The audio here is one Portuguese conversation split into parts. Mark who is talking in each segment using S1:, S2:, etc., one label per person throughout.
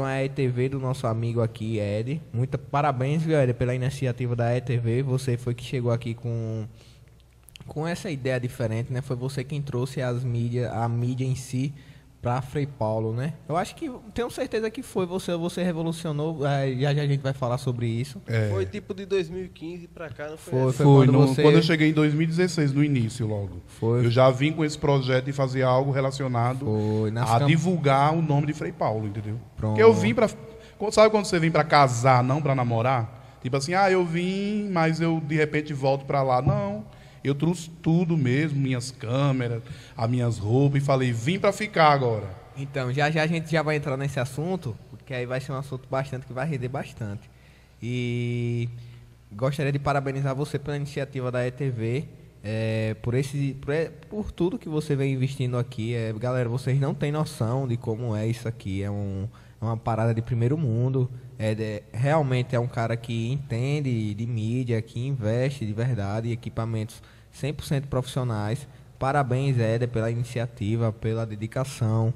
S1: uma ETV do nosso amigo aqui, Ed. Muito parabéns, viu, Ed, pela iniciativa da ETV. Você foi que chegou aqui com com essa ideia diferente, né? Foi você quem trouxe as mídia, a mídia em si para Frei Paulo, né? Eu acho que tenho certeza que foi você, você revolucionou. É, já já a gente vai falar sobre isso. É. Foi tipo de 2015 para cá, não foi? Foi, assim. foi, foi quando, no, você... quando, eu
S2: cheguei em 2016 no início logo. Foi. Eu já vim com esse projeto e fazia algo relacionado a camp... divulgar o nome de Frei Paulo, entendeu? Pronto. Porque eu vim para sabe quando você vem para casar, não para namorar? Tipo assim, ah, eu vim, mas eu de repente volto para lá, não. Eu trouxe tudo mesmo,
S1: minhas câmeras, as minhas roupas, e falei, vim para ficar agora. Então, já já a gente já vai entrar nesse assunto, porque aí vai ser um assunto bastante que vai render bastante. E gostaria de parabenizar você pela iniciativa da ETV, é, por, esse, por, é, por tudo que você vem investindo aqui. É, galera, vocês não têm noção de como é isso aqui. É um, é uma parada de primeiro mundo é, realmente é um cara que entende de mídia, que investe de verdade em equipamentos 100% profissionais. Parabéns, Éder, pela iniciativa, pela dedicação,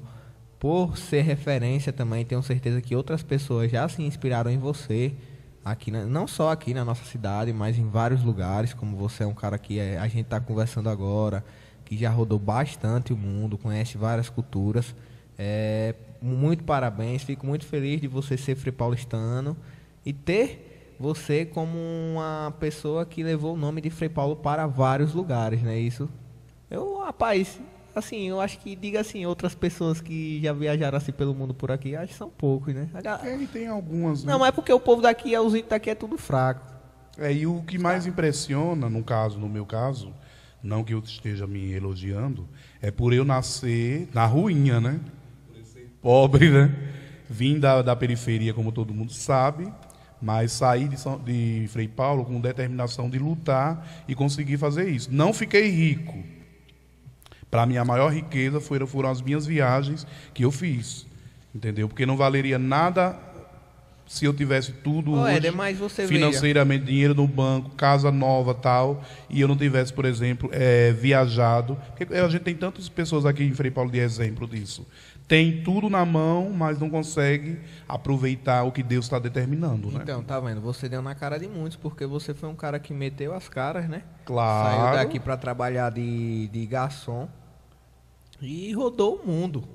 S1: por ser referência também. Tenho certeza que outras pessoas já se inspiraram em você, aqui na, não só aqui na nossa cidade, mas em vários lugares. Como você é um cara que é, a gente está conversando agora, que já rodou bastante o mundo, conhece várias culturas. É, muito parabéns, fico muito feliz de você ser Frei Paulistano e ter você como uma pessoa que levou o nome de Frei Paulo para vários lugares, né? Isso. Eu, rapaz, assim, eu acho que diga assim, outras pessoas que já viajaram assim pelo mundo por aqui, acho que são poucos, né? Tem, é, tem algumas. Né? Não, mas é porque o povo daqui, é, os índios daqui é tudo
S2: fraco. É, e o que mais tá. impressiona, no caso, no meu caso, não que eu esteja me elogiando, é por eu nascer na ruinha, né? pobre, né? Vim da, da periferia, como todo mundo sabe, mas saí de, São, de Frei Paulo com determinação de lutar e conseguir fazer isso. Não fiquei rico. Para mim, a maior riqueza foram, foram as minhas viagens que eu fiz. Entendeu? Porque não valeria nada se eu tivesse tudo oh, hoje, é, financeiramente, dinheiro no banco, casa nova tal, e eu não tivesse, por exemplo, é, viajado. Porque a gente tem tantas pessoas aqui em Frei Paulo de exemplo disso. Tem tudo na mão, mas não consegue aproveitar o que Deus está determinando, né?
S1: Então, tá vendo? Você deu na cara de muitos, porque você foi um cara que meteu as caras, né? Claro. Saiu daqui para trabalhar de, de garçom e rodou o mundo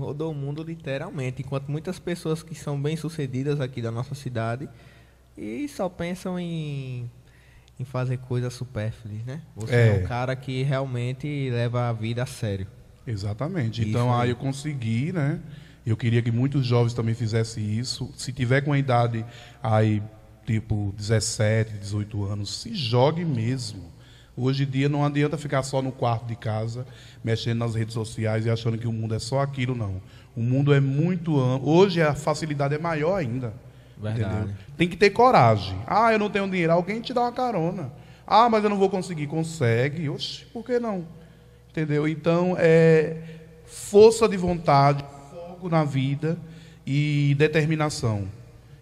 S1: rodou o mundo literalmente, enquanto muitas pessoas que são bem-sucedidas aqui da nossa cidade e só pensam em, em fazer coisas supérfluas, né? Você é. é um cara que realmente leva a vida a sério. Exatamente. Isso então, aí eu consegui, né? Eu
S2: queria que muitos jovens também fizessem isso. Se tiver com a idade aí tipo 17, 18 anos, se jogue mesmo. Hoje em dia não adianta ficar só no quarto de casa, mexendo nas redes sociais e achando que o mundo é só aquilo, não. O mundo é muito amplo. Hoje a facilidade é maior ainda. Verdade. Entendeu? Tem que ter coragem. Ah, eu não tenho dinheiro. Alguém te dá uma carona. Ah, mas eu não vou conseguir. Consegue. Oxe, por que não? Entendeu? Então, é força de vontade, fogo na vida e determinação.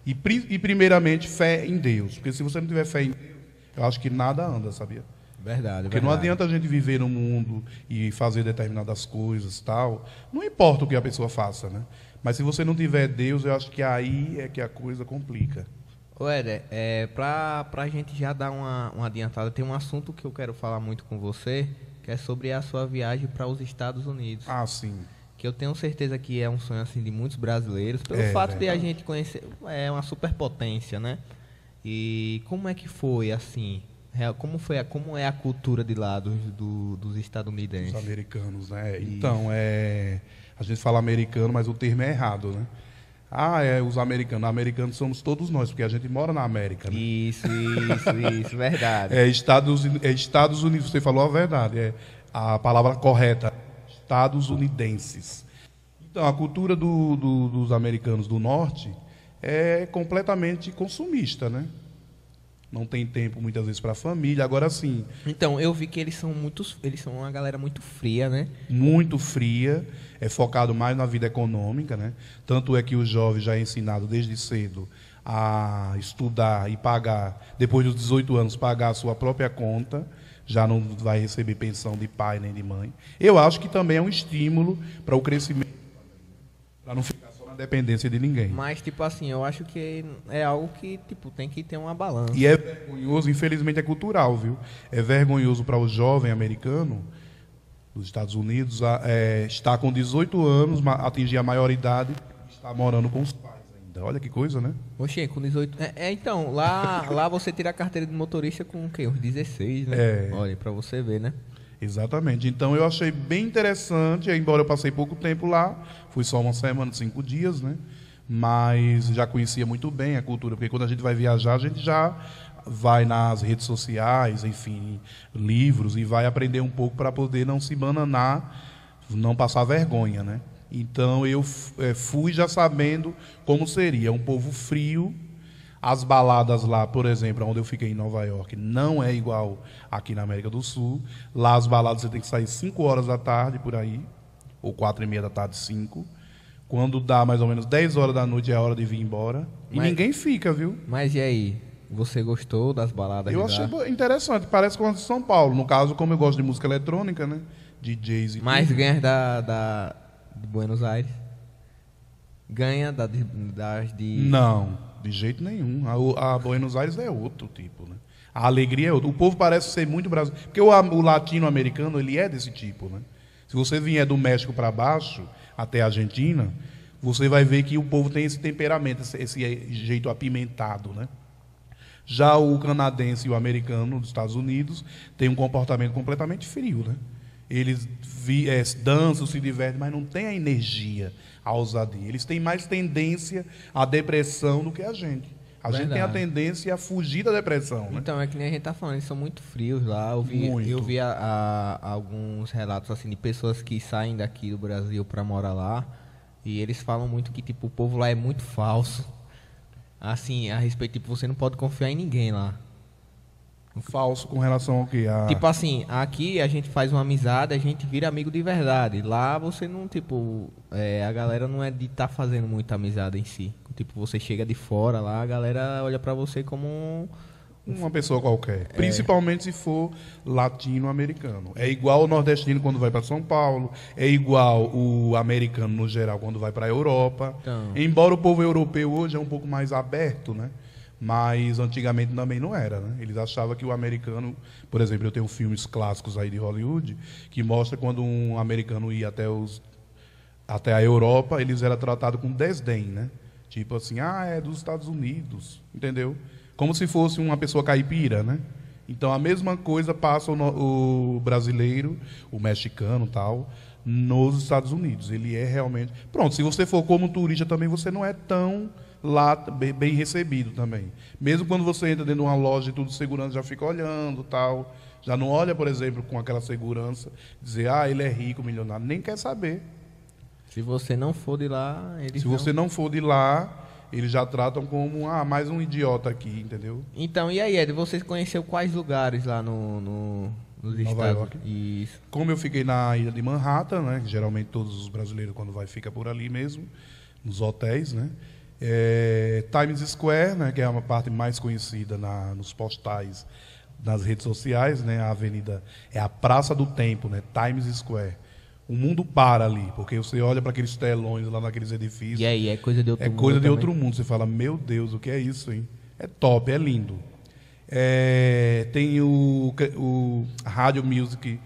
S2: e primeiramente, fé em Deus. Porque se você não tiver fé em Deus, eu acho que nada anda, sabia?
S1: Verdade. Porque verdade. não adianta
S2: a gente viver no mundo e fazer determinadas coisas tal. Não importa o que a pessoa faça, né? Mas se você não tiver Deus, eu acho que aí é que a coisa complica.
S1: Ué, Éder, é, pra, pra gente já dar uma, uma adiantada, tem um assunto que eu quero falar muito com você, que é sobre a sua viagem para os Estados Unidos. Ah, sim que eu tenho certeza que é um sonho assim de muitos brasileiros, pelo é, fato verdade. de a gente conhecer, é uma superpotência, né? E como é que foi assim? É, como, foi a, como é a cultura de lá do, dos estadunidenses? Dos americanos, né? Então,
S2: é, a gente fala americano, mas o termo é errado, né? Ah, é, os americanos. Americanos somos todos nós, porque a gente mora na América. Né?
S1: Isso, isso, isso, verdade. É
S2: Estados, é Estados Unidos, você falou a verdade, é a palavra correta. Estados Unidenses. Então, a cultura do, do, dos americanos do norte é completamente consumista, né? não tem tempo muitas vezes para a família. Agora sim.
S1: Então, eu vi que eles são muito, eles são
S2: uma galera muito fria, né? Muito fria, é focado mais na vida econômica, né? Tanto é que o jovem já é ensinado desde cedo a estudar e pagar, depois dos 18 anos, pagar a sua própria conta, já não vai receber pensão de pai nem de mãe. Eu acho que também é um estímulo para o crescimento, para não ficar dependência de ninguém.
S1: Mas, tipo assim, eu acho que é algo que, tipo, tem que ter uma balança. E é
S2: vergonhoso, infelizmente é cultural, viu? É vergonhoso para o jovem americano dos Estados Unidos é, estar com 18 anos, atingir a maioridade, estar morando com os pais ainda. Olha que coisa, né?
S1: Oxê, com 18... É, é então, lá, lá você tira a carteira de motorista com o quê? Uns 16, né? É. Olha, para você ver, né? Exatamente.
S2: Então eu achei bem interessante, embora eu passei pouco tempo lá, fui só uma semana, cinco dias, né? Mas já conhecia muito bem a cultura, porque quando a gente vai viajar, a gente já vai nas redes sociais, enfim, livros e vai aprender um pouco para poder não se bananar, não passar vergonha, né? Então eu é, fui já sabendo como seria é um povo frio, as baladas lá, por exemplo, onde eu fiquei em Nova York, não é igual aqui na América do Sul. Lá as baladas você tem que sair 5 horas da tarde, por aí, ou 4 e meia da tarde, 5. Quando dá mais ou menos 10 horas da noite é a hora de vir embora. E ninguém fica, viu? Mas e
S1: aí? Você gostou das baladas? Eu achei lá?
S2: interessante. Parece com as de São Paulo. No caso, como eu gosto de música eletrônica, né? DJs
S1: e Mas ganha da, da, de Buenos Aires?
S2: Ganha das de... Não de jeito nenhum. A, a Buenos Aires é outro tipo, né? A alegria é outra. O povo parece ser muito brasileiro. Porque o, o latino-americano, ele é desse tipo, né? Se você vier do México para baixo, até a Argentina, você vai ver que o povo tem esse temperamento, esse, esse eh, jeito apimentado, né? Já o canadense e o americano dos Estados Unidos têm um comportamento completamente frio, né? Eles vi, é, dançam, se divertem, mas não tem a energia, à ousadia. Eles têm mais tendência à depressão do que a gente. A Verdade. gente tem a tendência a fugir
S1: da depressão. Né? Então, é que nem a gente tá falando, eles são muito frios lá. Eu vi, Eu vi a, a, alguns relatos assim de pessoas que saem daqui do Brasil para morar lá. E eles falam muito que tipo, o povo lá é muito falso. Assim, a respeito, tipo, você não pode confiar em ninguém lá.
S2: Falso com relação ao que? A... Tipo
S1: assim, aqui a gente faz uma amizade, a gente vira amigo de verdade. Lá você não, tipo, é, a galera não é de estar tá fazendo muita amizade em si. Tipo, você chega de fora lá, a galera olha para você como um... Uma pessoa qualquer. É. Principalmente se for latino-americano. É igual o
S2: nordestino quando vai para São Paulo, é igual o americano no geral quando vai para Europa. Então. Embora o povo europeu hoje é um pouco mais aberto, né? mas antigamente também não era. Né? Eles achavam que o americano, por exemplo, eu tenho filmes clássicos aí de Hollywood que mostra quando um americano ia até os até a Europa, eles eram tratados com desdém, né? Tipo assim, ah, é dos Estados Unidos, entendeu? Como se fosse uma pessoa caipira, né? Então a mesma coisa passa o, o brasileiro, o mexicano, tal, nos Estados Unidos. Ele é realmente. Pronto, se você for como turista também, você não é tão lá bem recebido também. Mesmo quando você entra dentro de uma loja e tudo segurança já fica olhando, tal, já não olha, por exemplo, com aquela segurança, dizer: "Ah, ele é rico, milionário", nem quer saber. Se você não for de lá, eles Se não... você não for de lá, eles já tratam como ah, mais um idiota aqui, entendeu?
S1: Então, e aí, Ed, você conheceu quais lugares lá no, no nos Nova Estados York. Isso.
S2: Como eu fiquei na ilha de Manhattan, né? Geralmente todos os brasileiros quando vai fica por ali mesmo, nos hotéis, né? É, Times Square, né, que é uma parte mais conhecida na, nos postais nas redes sociais, né, a avenida é a Praça do Tempo, né, Times Square. O mundo para ali, porque você olha para aqueles telões lá naqueles edifícios.
S1: E aí, é coisa de outro é mundo. É coisa de outro
S2: mundo. Você fala, meu Deus, o que é isso, hein? É top, é lindo. É, tem o, o Music,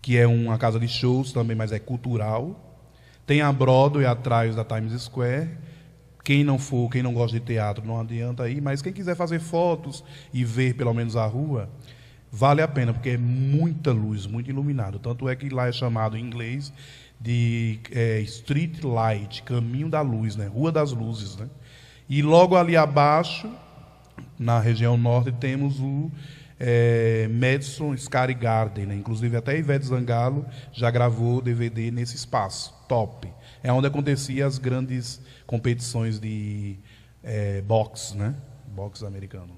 S2: que é uma casa de shows também, mas é cultural. Tem a Broadway atrás da Times Square quem não for, quem não gosta de teatro, não adianta aí. mas quem quiser fazer fotos e ver pelo menos a rua, vale a pena, porque é muita luz, muito iluminado. Tanto é que lá é chamado em inglês de é, Street Light, Caminho da Luz, né? Rua das Luzes, né? E logo ali abaixo na região norte temos o é, Madison Sky Garden, né? inclusive até Ivete Zangalo já gravou DVD nesse espaço, top. É onde acontecia as grandes competições de é, boxe, né? Boxe americano.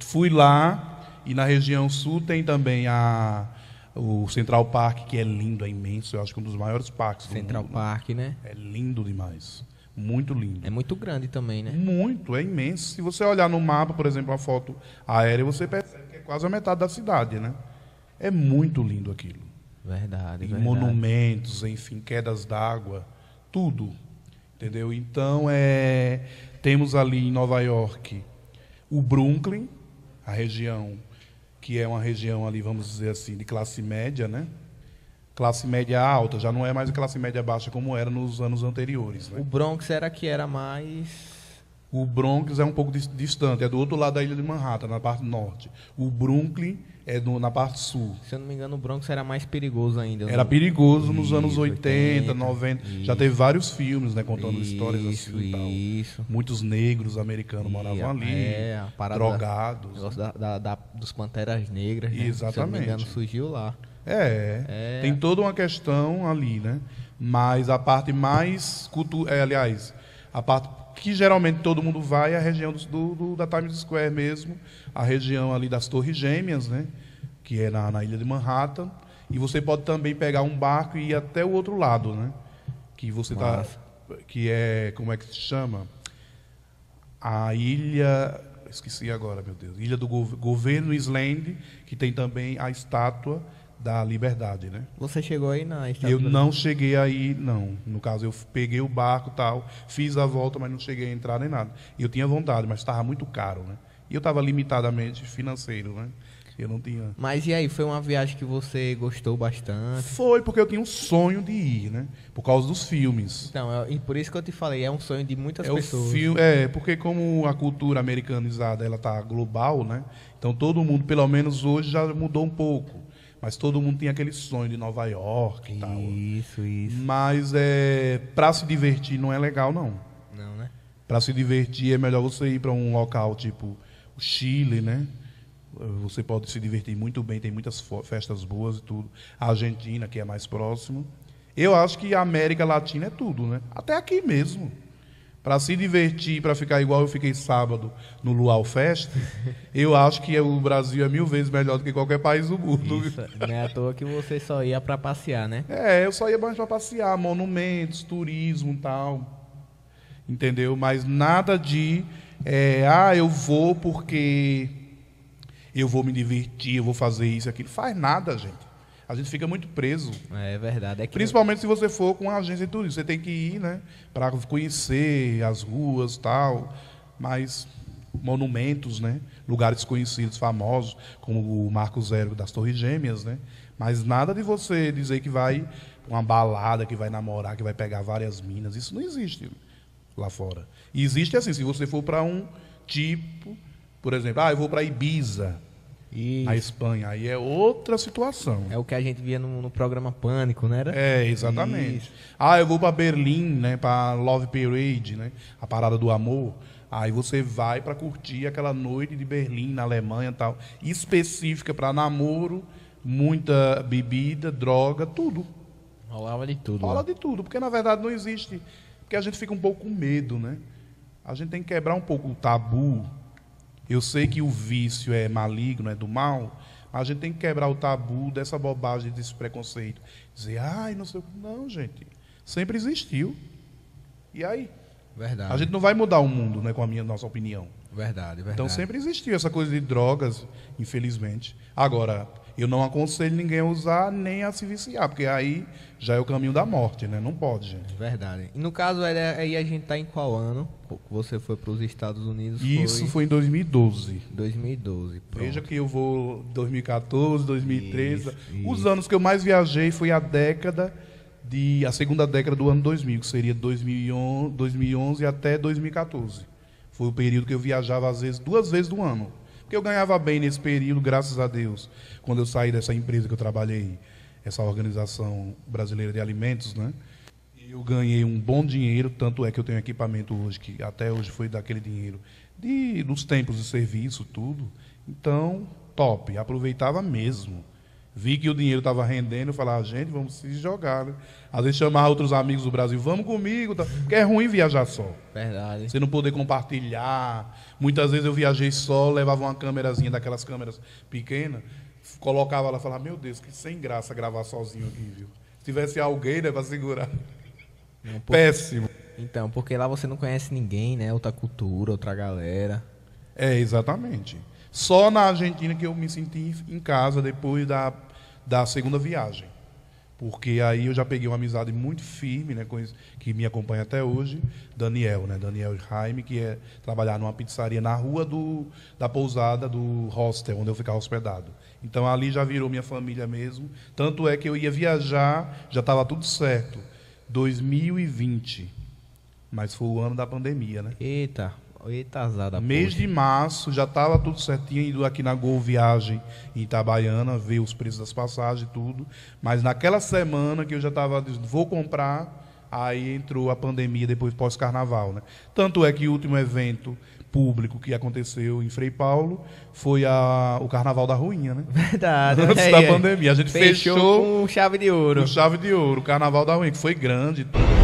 S2: Fui lá e na região sul tem também a o Central Park, que é lindo, é imenso. Eu acho que é um dos maiores parques Central do mundo. Central né? Park, né? É lindo demais. Muito lindo. É muito grande também, né? Muito, é imenso. Se você olhar no mapa, por exemplo, a foto aérea, você percebe que é quase a metade da cidade, né? É muito lindo aquilo. Verdade, e verdade. monumentos, enfim, quedas d'água, tudo. Entendeu? Então, é, temos ali em Nova York o Brooklyn, a região que é uma região ali, vamos dizer assim, de classe média, né? classe média alta, já não é mais a classe média baixa como era nos anos anteriores. Né? O Bronx
S1: era que era mais.
S2: O Bronx é um pouco distante, é do outro lado da ilha de Manhattan, na parte norte. O Brooklyn é do, na parte sul. Se eu não me engano,
S1: o Bronx era mais perigoso ainda. Era né?
S2: perigoso nos isso, anos 80, 80 90. Isso. Já teve vários filmes, né, contando isso, histórias assim e tal. Isso. Muitos negros americanos moravam ali, é,
S1: drogados. Da, da, da, dos Panteras Negras, né? Exatamente. Se eu não me engano, surgiu lá. É, é, tem
S2: toda uma questão ali, né? Mas a parte mais cultu... É, aliás, a parte que geralmente todo mundo vai é a região do, do, da Times Square mesmo, a região ali das Torres Gêmeas, né? Que é na, na ilha de Manhattan. E você pode também pegar um barco e ir até o outro lado, né? Que você tá, que é como é que se chama? A ilha esqueci agora, meu Deus. Ilha do Governo Island, que tem também a estátua da liberdade, né?
S1: Você chegou aí na Estátua Eu não
S2: cheguei aí, não. No caso, eu peguei o barco tal, fiz a volta, mas não cheguei a entrar nem nada. Eu tinha vontade, mas estava muito caro, né? E eu estava limitadamente financeiro, né? Eu não tinha. Mas e aí, foi uma viagem que você gostou bastante? Foi, porque eu tinha um sonho de ir, né? Por causa dos filmes.
S1: Então, é, e por isso que eu te falei, é um sonho de muitas é pessoas. O é,
S2: porque como a cultura americanizada ela tá global, né? Então todo mundo, pelo menos hoje, já mudou um pouco. Mas todo mundo tem aquele sonho de Nova York e tal. Isso, isso. Mas é, para se divertir não é legal, não. Não, né? Para se divertir é melhor você ir para um local tipo o Chile, né? Você pode se divertir muito bem, tem muitas festas boas e tudo. A Argentina, que é mais próximo. Eu acho que a América Latina é tudo, né? Até aqui mesmo para se divertir, para ficar igual eu fiquei sábado no Luau Fest, eu acho que o Brasil é mil vezes melhor do que qualquer país do mundo. Isso, não é à toa que você só ia para passear, né? É, eu só ia mais para passear, monumentos, turismo tal. Entendeu? Mas nada de, é, ah, eu vou porque eu vou me divertir, eu vou fazer isso, aquilo. Faz nada, gente a gente fica muito preso. É verdade. É Principalmente eu... se você for com agência de turismo. Você tem que ir, né? Para conhecer as ruas tal. Mas monumentos, né? Lugares conhecidos, famosos, como o Marco Zero das Torres Gêmeas, né? Mas nada de você dizer que vai uma balada, que vai namorar, que vai pegar várias minas. Isso não existe lá fora. E existe assim, se você for para um tipo, por exemplo, ah, eu vou para Ibiza. Isso. a Espanha. Aí é outra situação. É o que a gente via no, no programa Pânico, né? Era? É, exatamente. Isso. Ah, eu vou para Berlim, né? Para Love Parade, né? A parada do amor. Aí você vai para curtir aquela noite de Berlim na Alemanha, tal, específica para namoro, muita bebida, droga, tudo. Rolava de tudo. Rola de tudo, porque na verdade não existe, porque a gente fica um pouco com medo, né? A gente tem que quebrar um pouco o tabu eu sei que o vício é maligno, é do mal, mas a gente tem que quebrar o tabu dessa bobagem, desse preconceito. Dizer, ai, não sei o que. Não, gente. Sempre existiu. E aí? Verdade. A gente não vai mudar o mundo né, com a minha nossa opinião.
S1: Verdade, então, verdade. Então
S2: sempre existiu essa coisa de drogas, infelizmente. Agora, eu não aconselho ninguém a usar nem a se viciar, porque aí já é o caminho da morte, né? Não pode, gente.
S1: Verdade. E no caso, aí a gente tá em qual ano? Você foi para os Estados Unidos? Isso foi, foi em 2012. 2012.
S2: Pronto. Veja que eu vou 2014, 2013. Isso, isso. Os anos que eu mais viajei foi a década de a segunda década do ano 2000, que seria 2011, 2011 até 2014. Foi o período que eu viajava às vezes duas vezes do ano. Eu ganhava bem nesse período, graças a Deus, quando eu saí dessa empresa que eu trabalhei, essa organização brasileira de alimentos, né? Eu ganhei um bom dinheiro, tanto é que eu tenho equipamento hoje, que até hoje foi daquele dinheiro, de, dos tempos de serviço, tudo. Então, top, aproveitava mesmo. Vi que o dinheiro estava rendendo, eu falava, gente, vamos se jogar. Né? Às vezes chamava outros amigos do Brasil, vamos comigo, tá? porque é ruim viajar só. Verdade. Você não poder compartilhar. Muitas vezes eu viajei só, levava uma câmerazinha daquelas câmeras pequenas, colocava lá e falava, meu Deus, que sem graça gravar sozinho aqui, viu? Se tivesse alguém, né, para segurar. Não, porque... Péssimo.
S1: Então, porque lá você não conhece ninguém, né? Outra cultura, outra galera. É, exatamente.
S2: Só na Argentina que eu me senti em casa depois da da segunda viagem. Porque aí eu já peguei uma amizade muito firme, né, esse, que me acompanha até hoje, Daniel, né, Daniel Jaime, que é trabalhar numa pizzaria na rua do, da pousada do hostel, onde eu ficava hospedado. Então ali já virou minha família mesmo. Tanto é que eu ia viajar, já estava tudo certo. 2020. Mas foi o ano da pandemia, né?
S1: Eita. Eita
S2: azada. Mês poxa. de março, já estava tudo certinho, indo aqui na Gol Viagem em Itabaiana, ver os preços das passagens e tudo. Mas naquela semana que eu já estava dizendo, vou comprar, aí entrou a pandemia depois pós-carnaval, né? Tanto é que o último evento público que aconteceu em Frei Paulo foi a, o Carnaval da Ruinha, né? Verdade. Antes da pandemia. A gente fechou, fechou com chave de ouro. Com chave de ouro, o Carnaval da Ruinha, que foi grande e tudo.